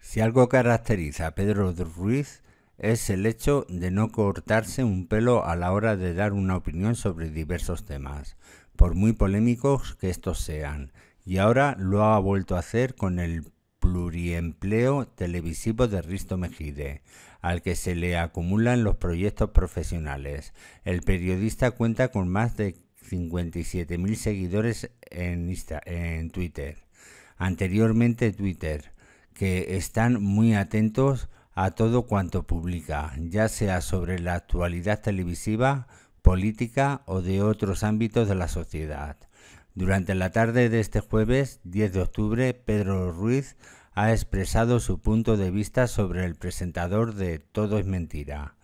Si algo caracteriza a Pedro Ruiz es el hecho de no cortarse un pelo a la hora de dar una opinión sobre diversos temas, por muy polémicos que estos sean, y ahora lo ha vuelto a hacer con el pluriempleo televisivo de Risto Mejide, al que se le acumulan los proyectos profesionales. El periodista cuenta con más de 57.000 seguidores en, en Twitter, anteriormente Twitter, que están muy atentos a todo cuanto publica, ya sea sobre la actualidad televisiva, política o de otros ámbitos de la sociedad. Durante la tarde de este jueves 10 de octubre, Pedro Ruiz ha expresado su punto de vista sobre el presentador de Todo es Mentira.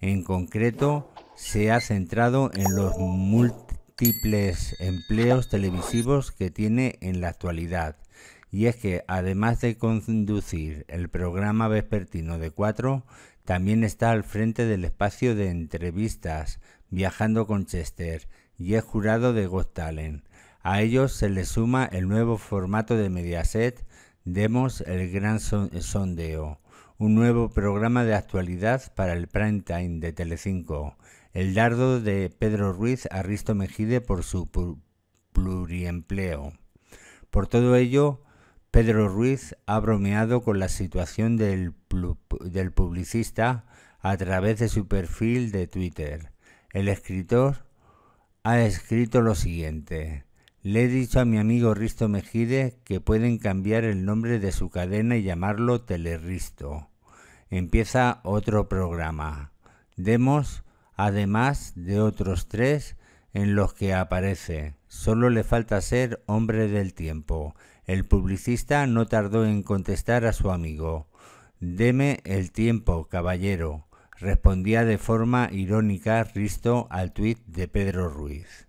En concreto, se ha centrado en los múltiples empleos televisivos que tiene en la actualidad. Y es que, además de conducir el programa vespertino de cuatro, también está al frente del espacio de entrevistas, viajando con Chester, y es jurado de Got Talent a ellos se les suma el nuevo formato de Mediaset, Demos el Gran eh, Sondeo, un nuevo programa de actualidad para el prime time de Telecinco, el dardo de Pedro Ruiz a Risto Mejide por su pluriempleo. Por todo ello, Pedro Ruiz ha bromeado con la situación del publicista a través de su perfil de Twitter. El escritor ha escrito lo siguiente. Le he dicho a mi amigo Risto Mejide que pueden cambiar el nombre de su cadena y llamarlo TeleRisto. Empieza otro programa. Demos, además de otros tres en los que aparece. Solo le falta ser hombre del tiempo. El publicista no tardó en contestar a su amigo. Deme el tiempo, caballero, respondía de forma irónica Risto al tuit de Pedro Ruiz.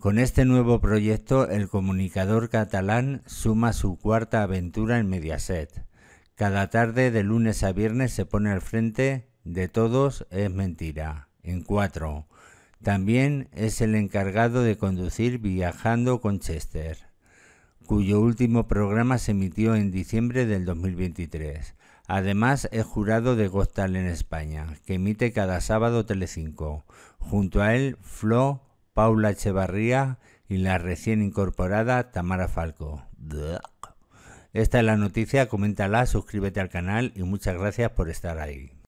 Con este nuevo proyecto, el comunicador catalán suma su cuarta aventura en Mediaset. Cada tarde de lunes a viernes se pone al frente de todos es mentira, en cuatro. También es el encargado de conducir Viajando con Chester, cuyo último programa se emitió en diciembre del 2023. Además es jurado de Gostal en España, que emite cada sábado Telecinco. Junto a él, Flo Paula Echevarría y la recién incorporada Tamara Falco. Esta es la noticia, coméntala, suscríbete al canal y muchas gracias por estar ahí.